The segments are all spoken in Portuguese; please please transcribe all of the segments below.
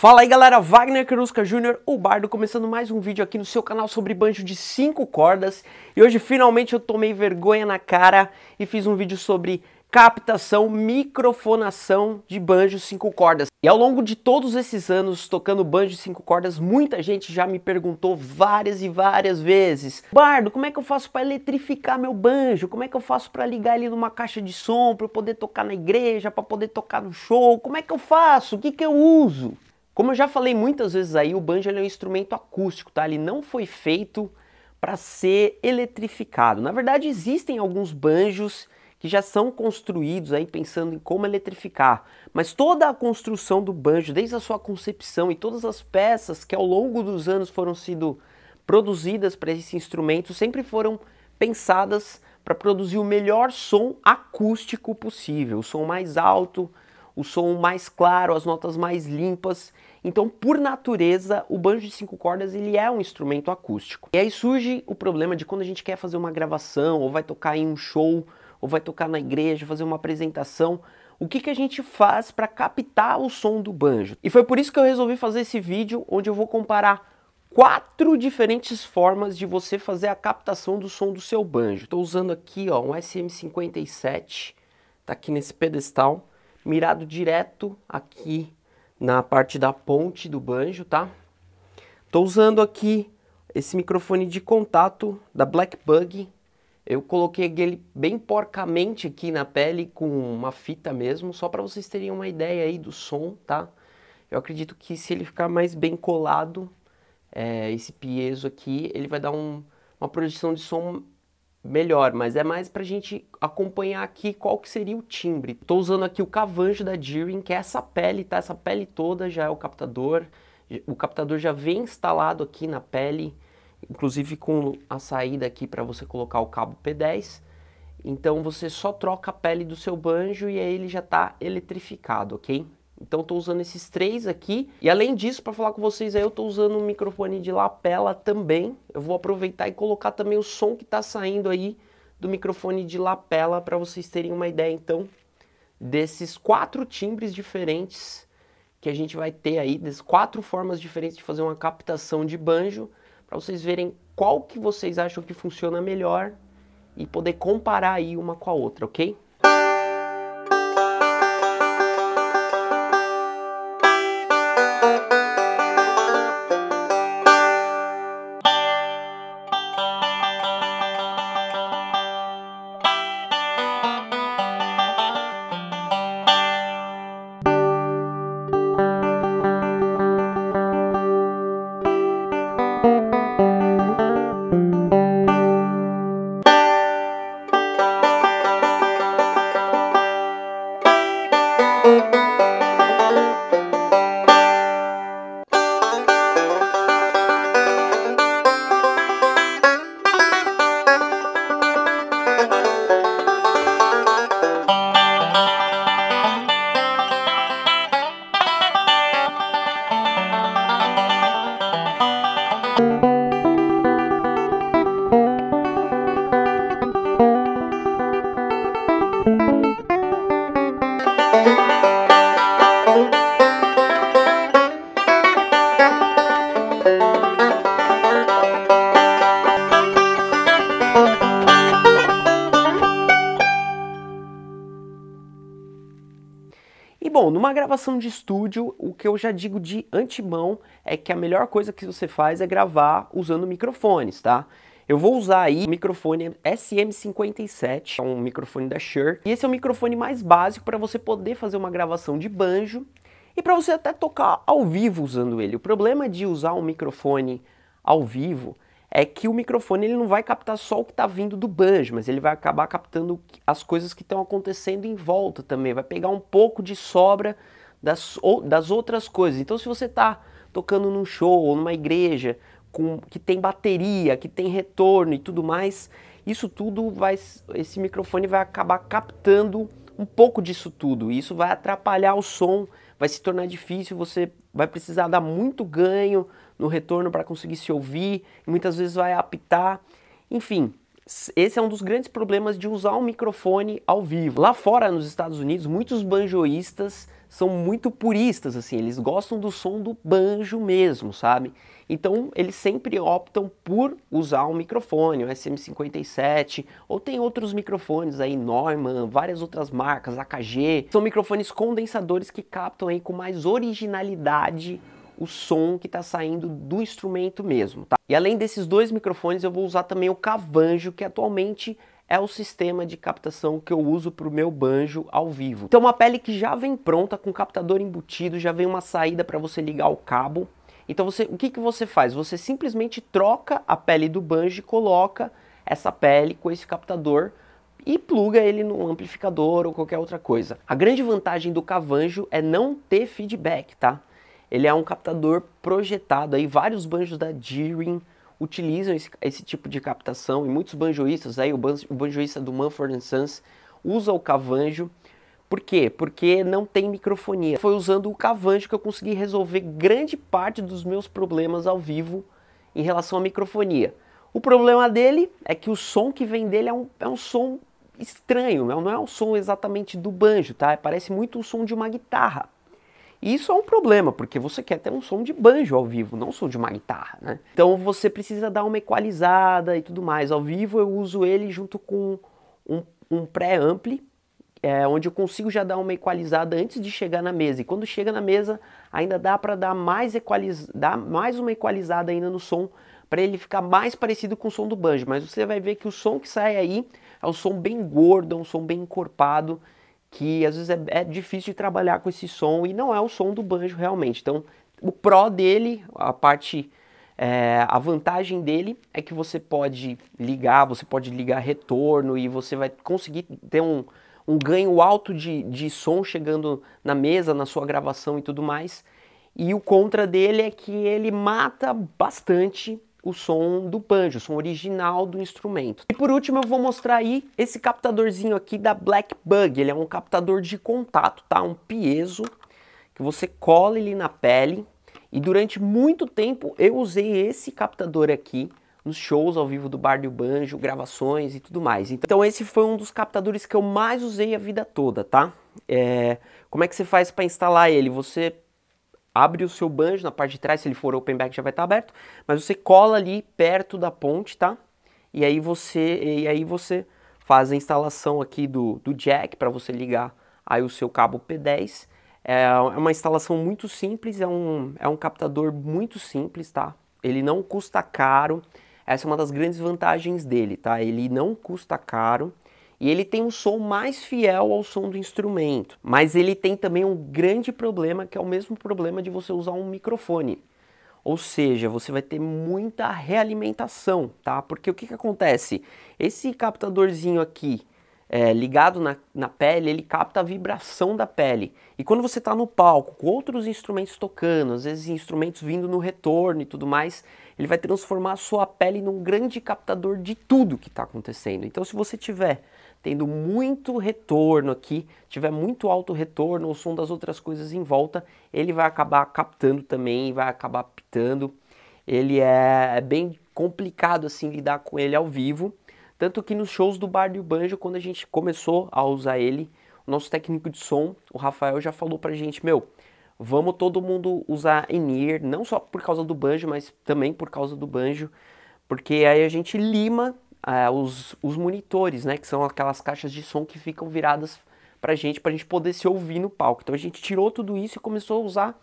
Fala aí galera, Wagner Cruzca Jr., o Bardo, começando mais um vídeo aqui no seu canal sobre banjo de 5 cordas. E hoje finalmente eu tomei vergonha na cara e fiz um vídeo sobre captação, microfonação de banjo 5 cordas. E ao longo de todos esses anos tocando banjo 5 cordas, muita gente já me perguntou várias e várias vezes: "Bardo, como é que eu faço para eletrificar meu banjo? Como é que eu faço para ligar ele numa caixa de som para poder tocar na igreja, para poder tocar no show? Como é que eu faço? O que que eu uso?" Como eu já falei muitas vezes aí, o banjo é um instrumento acústico, tá? Ele não foi feito para ser eletrificado. Na verdade, existem alguns banjos que já são construídos aí pensando em como eletrificar, mas toda a construção do banjo, desde a sua concepção e todas as peças que ao longo dos anos foram sendo produzidas para esse instrumento, sempre foram pensadas para produzir o melhor som acústico possível, o som mais alto, o som mais claro, as notas mais limpas. Então, por natureza, o banjo de cinco cordas ele é um instrumento acústico. E aí surge o problema de quando a gente quer fazer uma gravação, ou vai tocar em um show, ou vai tocar na igreja, fazer uma apresentação, o que, que a gente faz para captar o som do banjo. E foi por isso que eu resolvi fazer esse vídeo onde eu vou comparar quatro diferentes formas de você fazer a captação do som do seu banjo. Estou usando aqui ó, um SM57, tá aqui nesse pedestal, mirado direto aqui na parte da ponte do banjo, tá? Tô usando aqui esse microfone de contato da Black Bug. Eu coloquei ele bem porcamente aqui na pele com uma fita mesmo, só para vocês terem uma ideia aí do som, tá? Eu acredito que se ele ficar mais bem colado, é, esse piezo aqui, ele vai dar um, uma projeção de som melhor, mas é mais para a gente acompanhar aqui qual que seria o timbre. Estou usando aqui o cavanjo da Deering, que é essa pele, tá? Essa pele toda já é o captador. O captador já vem instalado aqui na pele, inclusive com a saída aqui para você colocar o cabo P10. Então você só troca a pele do seu banjo e aí ele já está eletrificado, ok? Então estou usando esses três aqui. E além disso, para falar com vocês aí, eu estou usando um microfone de lapela também. Eu vou aproveitar e colocar também o som que está saindo aí do microfone de lapela para vocês terem uma ideia então desses quatro timbres diferentes que a gente vai ter aí, das quatro formas diferentes de fazer uma captação de banjo, para vocês verem qual que vocês acham que funciona melhor e poder comparar aí uma com a outra, ok? gravação de estúdio, o que eu já digo de antemão é que a melhor coisa que você faz é gravar usando microfones, tá? Eu vou usar aí o microfone SM57, é um microfone da Shure. E esse é o microfone mais básico para você poder fazer uma gravação de banjo e para você até tocar ao vivo usando ele. O problema de usar um microfone ao vivo é que o microfone ele não vai captar só o que está vindo do banjo, mas ele vai acabar captando as coisas que estão acontecendo em volta também, vai pegar um pouco de sobra das, ou, das outras coisas. Então, se você está tocando num show ou numa igreja com, que tem bateria, que tem retorno e tudo mais, isso tudo vai. Esse microfone vai acabar captando um pouco disso tudo. E isso vai atrapalhar o som, vai se tornar difícil, você vai precisar dar muito ganho no retorno para conseguir se ouvir, muitas vezes vai apitar. Enfim, esse é um dos grandes problemas de usar um microfone ao vivo. Lá fora, nos Estados Unidos, muitos banjoístas são muito puristas, assim, eles gostam do som do banjo mesmo, sabe? Então, eles sempre optam por usar um microfone, o SM57, ou tem outros microfones aí, Neumann, várias outras marcas, AKG. São microfones condensadores que captam aí com mais originalidade o som que está saindo do instrumento mesmo, tá? E além desses dois microfones, eu vou usar também o cavanjo, que atualmente é o sistema de captação que eu uso para o meu banjo ao vivo. Então uma pele que já vem pronta com captador embutido, já vem uma saída para você ligar o cabo. Então você, o que, que você faz? Você simplesmente troca a pele do banjo e coloca essa pele com esse captador e pluga ele no amplificador ou qualquer outra coisa. A grande vantagem do cavanjo é não ter feedback, tá? Ele é um captador projetado, aí vários banjos da Deering utilizam esse, esse tipo de captação e muitos banjoístas, aí o, banjo, o banjoísta do Manford Sons usa o cavanjo. Por quê? Porque não tem microfonia. Foi usando o cavanjo que eu consegui resolver grande parte dos meus problemas ao vivo em relação à microfonia. O problema dele é que o som que vem dele é um, é um som estranho, né? não é um som exatamente do banjo, tá? Parece muito o som de uma guitarra isso é um problema, porque você quer ter um som de banjo ao vivo, não um som de uma guitarra, né? Então você precisa dar uma equalizada e tudo mais. Ao vivo eu uso ele junto com um, um pré-ampli, é, onde eu consigo já dar uma equalizada antes de chegar na mesa. E quando chega na mesa, ainda dá para dar mais, equaliz... dar mais uma equalizada ainda no som, para ele ficar mais parecido com o som do banjo. Mas você vai ver que o som que sai aí é um som bem gordo, é um som bem encorpado, que às vezes é, é, difícil de trabalhar com esse som e não é o som do banjo realmente. Então, o pró dele, a parte, é, a vantagem dele é que você pode ligar, você pode ligar retorno e você vai conseguir ter um, um ganho alto de, de som chegando na mesa, na sua gravação e tudo mais. E o contra dele é que ele mata bastante o som do banjo, o som original do instrumento. E por último eu vou mostrar aí esse captadorzinho aqui da Black Bug, ele é um captador de contato, tá? Um piezo que você cola ele na pele e durante muito tempo eu usei esse captador aqui nos shows ao vivo do Bar do Banjo, gravações e tudo mais. Então esse foi um dos captadores que eu mais usei a vida toda, tá? É... Como é que você faz para instalar ele? Você abre o seu banjo na parte de trás, se ele for open back já vai estar tá aberto, mas você cola ali perto da ponte, tá? E aí você, e aí você faz a instalação aqui do, do jack para você ligar aí o seu cabo P10. É, é uma instalação muito simples, é um, é um captador muito simples, tá? Ele não custa caro, essa é uma das grandes vantagens dele, tá? Ele não custa caro, e ele tem um som mais fiel ao som do instrumento, mas ele tem também um grande problema que é o mesmo problema de você usar um microfone. Ou seja, você vai ter muita realimentação, tá? Porque o que, que acontece? Esse captadorzinho aqui, é, ligado na, na pele, ele capta a vibração da pele. E quando você está no palco com outros instrumentos tocando, às vezes instrumentos vindo no retorno e tudo mais, ele vai transformar a sua pele num grande captador de tudo que está acontecendo. Então, se você tiver tendo muito retorno aqui, tiver muito alto retorno, o som das outras coisas em volta, ele vai acabar captando também, vai acabar pitando. Ele é, é bem complicado assim lidar com ele ao vivo, tanto que nos shows do Bar do Banjo, quando a gente começou a usar ele, o nosso técnico de som, o Rafael, já falou pra gente, meu, vamos todo mundo usar in-ear, não só por causa do banjo, mas também por causa do banjo, porque aí a gente lima ah, os, os monitores, né? Que são aquelas caixas de som que ficam viradas pra gente, pra gente poder se ouvir no palco. Então a gente tirou tudo isso e começou a usar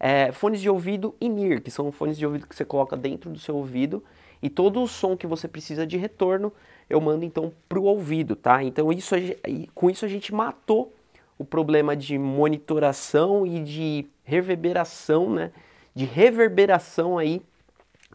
é, fones de ouvido in-ear, que são fones de ouvido que você coloca dentro do seu ouvido e todo o som que você precisa de retorno eu mando então pro ouvido, tá? Então isso com isso a gente matou o problema de monitoração e de reverberação, né? De reverberação aí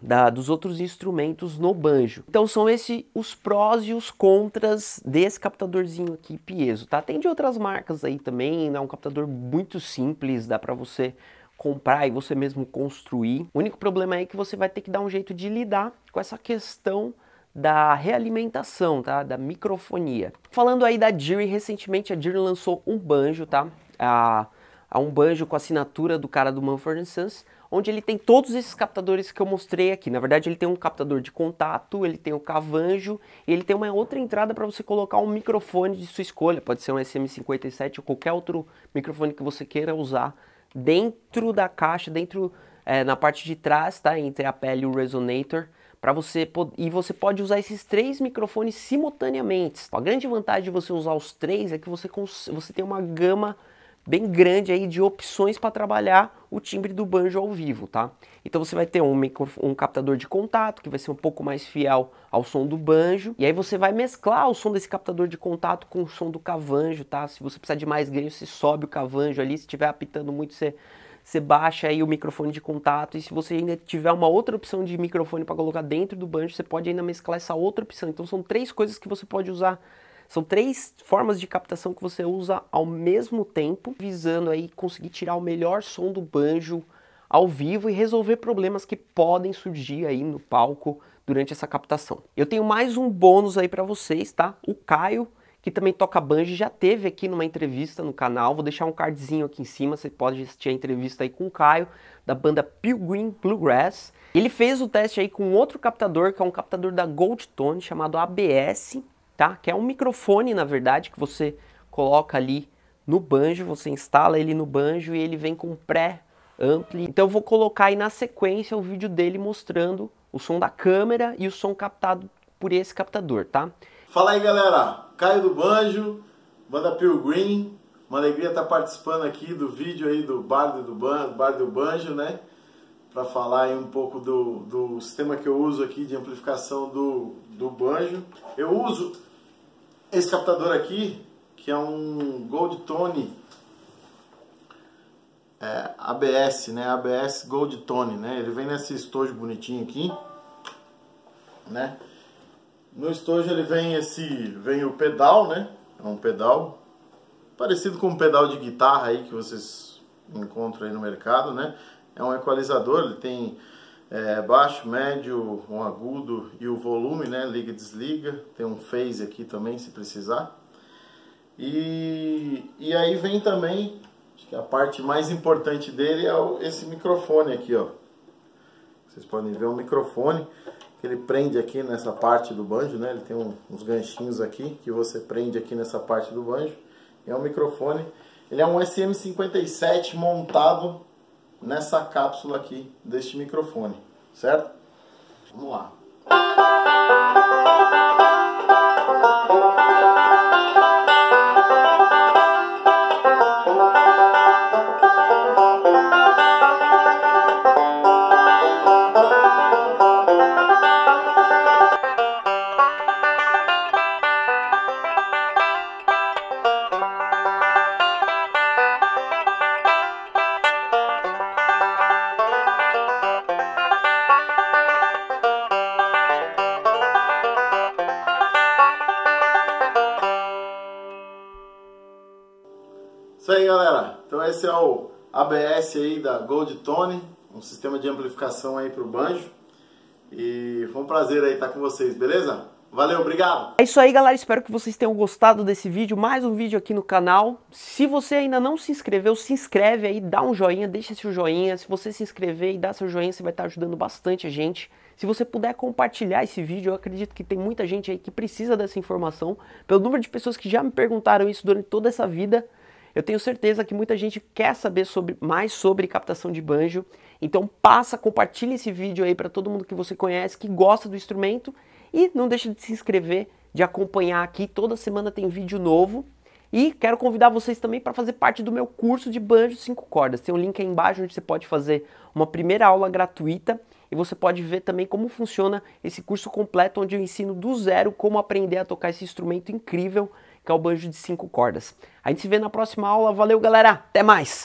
da, dos outros instrumentos no banjo. Então são esses os prós e os contras desse captadorzinho aqui piezo, tá? Tem de outras marcas aí também, é né? um captador muito simples, dá para você comprar e você mesmo construir. O único problema é que você vai ter que dar um jeito de lidar com essa questão da realimentação, tá? Da microfonia. Falando aí da Jiri, recentemente a Jiri lançou um banjo, tá? A, a um banjo com assinatura do cara do Manfred Sons, onde ele tem todos esses captadores que eu mostrei aqui. Na verdade, ele tem um captador de contato, ele tem o cavanjo, e ele tem uma outra entrada para você colocar um microfone de sua escolha. Pode ser um SM57 ou qualquer outro microfone que você queira usar dentro da caixa, dentro é, na parte de trás, tá? Entre a pele e o resonator para você e você pode usar esses três microfones simultaneamente. A grande vantagem de você usar os três é que você, você tem uma gama bem grande aí de opções para trabalhar o timbre do banjo ao vivo, tá? Então você vai ter um, um captador de contato que vai ser um pouco mais fiel ao som do banjo, e aí você vai mesclar o som desse captador de contato com o som do cavanjo, tá? Se você precisar de mais ganho, você sobe o cavanjo ali, se estiver apitando muito, você você baixa aí o microfone de contato e se você ainda tiver uma outra opção de microfone para colocar dentro do banjo, você pode ainda mesclar essa outra opção. Então são três coisas que você pode usar são três formas de captação que você usa ao mesmo tempo, visando aí conseguir tirar o melhor som do banjo ao vivo e resolver problemas que podem surgir aí no palco durante essa captação. Eu tenho mais um bônus aí para vocês, tá? O Caio, que também toca banjo, já teve aqui numa entrevista no canal. Vou deixar um cardzinho aqui em cima, você pode assistir a entrevista aí com o Caio, da banda Pilgrim Bluegrass. Ele fez o teste aí com outro captador, que é um captador da Gold Tone chamado ABS, tá? Que é um microfone, na verdade, que você coloca ali no banjo, você instala ele no banjo e ele vem com pré-ampli. Então eu vou colocar aí na sequência o vídeo dele mostrando o som da câmera e o som captado por esse captador, tá? Fala aí, galera! Caio do Banjo, banda Pure Green. Uma alegria estar participando aqui do vídeo aí do Bar do, Ban do Banjo, né? para falar um pouco do, do sistema que eu uso aqui de amplificação do, do banjo. Eu uso esse captador aqui, que é um Gold Tone é, ABS, né? ABS Gold Tone, né? Ele vem nesse estojo bonitinho aqui, né? No estojo ele vem esse, vem o pedal, né? É um pedal parecido com um pedal de guitarra aí que vocês encontram aí no mercado, né? É um equalizador, ele tem é, baixo, médio, um agudo e o volume, né? Liga e desliga. Tem um phase aqui também, se precisar. E, e aí vem também, acho que a parte mais importante dele é o, esse microfone aqui, ó. Vocês podem ver o microfone que ele prende aqui nessa parte do banjo, né? Ele tem um, uns ganchinhos aqui que você prende aqui nessa parte do banjo. É um microfone. Ele é um SM57 montado nessa cápsula aqui deste microfone, certo? Vamos lá. ABS aí da Gold Tone, um sistema de amplificação aí para o banjo. E foi um prazer aí estar com vocês, beleza? Valeu, obrigado! É isso aí, galera. Espero que vocês tenham gostado desse vídeo. Mais um vídeo aqui no canal. Se você ainda não se inscreveu, se inscreve aí, dá um joinha, deixa seu joinha. Se você se inscrever e dá seu joinha, você vai estar ajudando bastante a gente. Se você puder compartilhar esse vídeo, eu acredito que tem muita gente aí que precisa dessa informação. Pelo número de pessoas que já me perguntaram isso durante toda essa vida, eu tenho certeza que muita gente quer saber sobre, mais sobre captação de banjo, então passa, compartilha esse vídeo aí para todo mundo que você conhece, que gosta do instrumento e não deixa de se inscrever, de acompanhar aqui, toda semana tem vídeo novo. E quero convidar vocês também para fazer parte do meu curso de banjo 5 cordas. Tem um link aí embaixo onde você pode fazer uma primeira aula gratuita e você pode ver também como funciona esse curso completo onde eu ensino do zero como aprender a tocar esse instrumento incrível que é o banjo de cinco cordas. A gente se vê na próxima aula. Valeu, galera. Até mais.